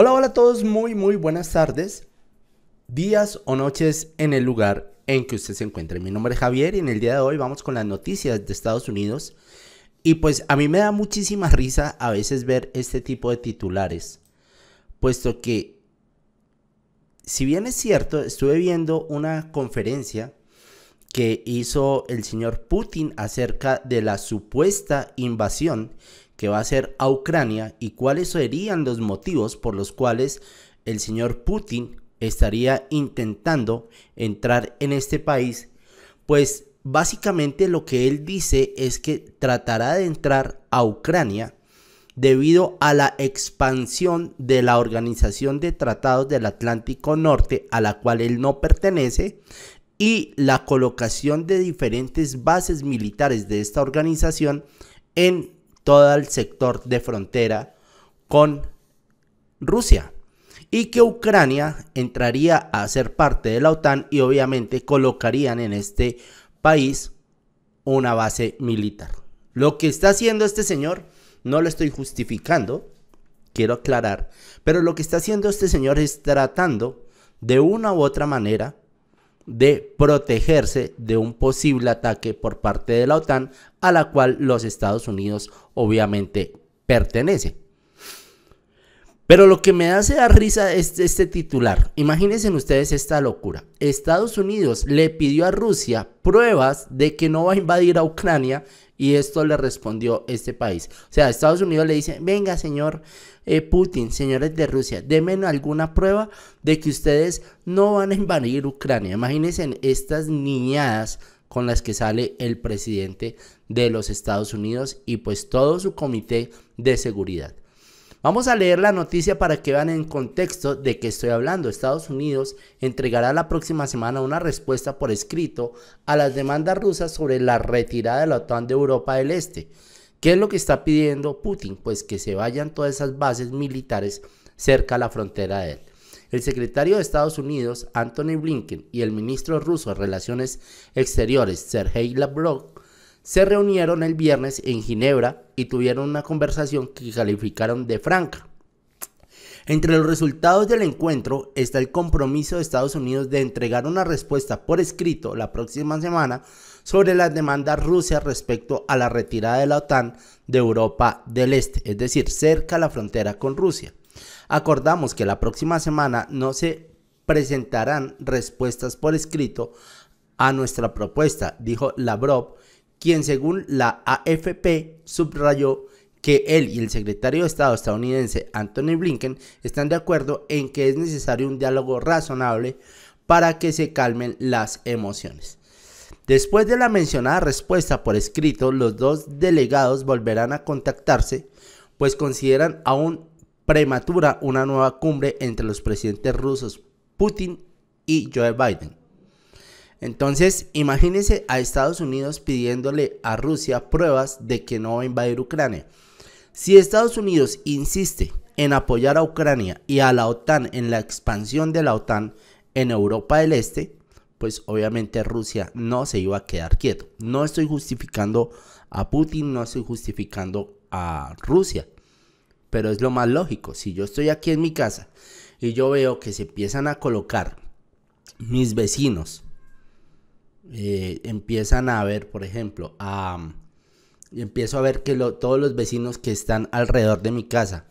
Hola, hola a todos, muy, muy buenas tardes, días o noches en el lugar en que usted se encuentre. Mi nombre es Javier y en el día de hoy vamos con las noticias de Estados Unidos. Y pues a mí me da muchísima risa a veces ver este tipo de titulares, puesto que, si bien es cierto, estuve viendo una conferencia que hizo el señor Putin acerca de la supuesta invasión que va a ser a Ucrania y cuáles serían los motivos por los cuales el señor Putin estaría intentando entrar en este país, pues básicamente lo que él dice es que tratará de entrar a Ucrania debido a la expansión de la Organización de Tratados del Atlántico Norte a la cual él no pertenece y la colocación de diferentes bases militares de esta organización en todo el sector de frontera con Rusia y que Ucrania entraría a ser parte de la OTAN y obviamente colocarían en este país una base militar. Lo que está haciendo este señor, no lo estoy justificando, quiero aclarar, pero lo que está haciendo este señor es tratando de una u otra manera de protegerse de un posible ataque por parte de la OTAN a la cual los Estados Unidos obviamente pertenece. Pero lo que me hace dar risa es este titular. Imagínense ustedes esta locura. Estados Unidos le pidió a Rusia pruebas de que no va a invadir a Ucrania y esto le respondió este país. O sea, Estados Unidos le dice, venga señor eh, Putin, señores de Rusia, denme alguna prueba de que ustedes no van a invadir Ucrania. Imagínense estas niñadas con las que sale el presidente de los Estados Unidos y pues todo su comité de seguridad. Vamos a leer la noticia para que vean en contexto de qué estoy hablando. Estados Unidos entregará la próxima semana una respuesta por escrito a las demandas rusas sobre la retirada de la OTAN de Europa del Este. ¿Qué es lo que está pidiendo Putin? Pues que se vayan todas esas bases militares cerca a la frontera de él. El secretario de Estados Unidos, Anthony Blinken, y el ministro ruso de Relaciones Exteriores, Sergei Lavrov, se reunieron el viernes en Ginebra y tuvieron una conversación que calificaron de franca. Entre los resultados del encuentro está el compromiso de Estados Unidos de entregar una respuesta por escrito la próxima semana sobre las demandas rusas respecto a la retirada de la OTAN de Europa del Este, es decir, cerca a la frontera con Rusia. Acordamos que la próxima semana no se presentarán respuestas por escrito a nuestra propuesta, dijo Lavrov quien según la AFP subrayó que él y el secretario de Estado estadounidense Anthony Blinken están de acuerdo en que es necesario un diálogo razonable para que se calmen las emociones. Después de la mencionada respuesta por escrito, los dos delegados volverán a contactarse, pues consideran aún prematura una nueva cumbre entre los presidentes rusos Putin y Joe Biden. Entonces, imagínense a Estados Unidos pidiéndole a Rusia pruebas de que no va a invadir Ucrania. Si Estados Unidos insiste en apoyar a Ucrania y a la OTAN en la expansión de la OTAN en Europa del Este, pues obviamente Rusia no se iba a quedar quieto. No estoy justificando a Putin, no estoy justificando a Rusia, pero es lo más lógico. Si yo estoy aquí en mi casa y yo veo que se empiezan a colocar mis vecinos, eh, empiezan a ver, por ejemplo, a, empiezo a ver que todos los vecinos que están alrededor de mi casa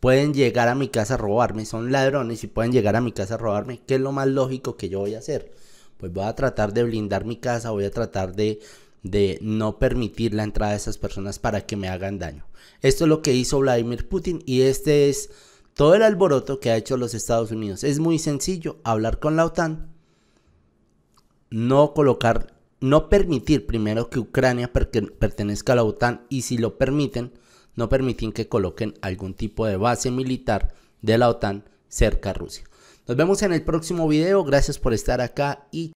pueden llegar a mi casa a robarme, son ladrones y pueden llegar a mi casa a robarme, ¿qué es lo más lógico que yo voy a hacer? Pues voy a tratar de blindar mi casa, voy a tratar de, de no permitir la entrada de esas personas para que me hagan daño. Esto es lo que hizo Vladimir Putin y este es todo el alboroto que ha hecho los Estados Unidos. Es muy sencillo hablar con la OTAN no colocar, no permitir primero que Ucrania pertenezca a la OTAN y si lo permiten, no permiten que coloquen algún tipo de base militar de la OTAN cerca a Rusia. Nos vemos en el próximo video, gracias por estar acá y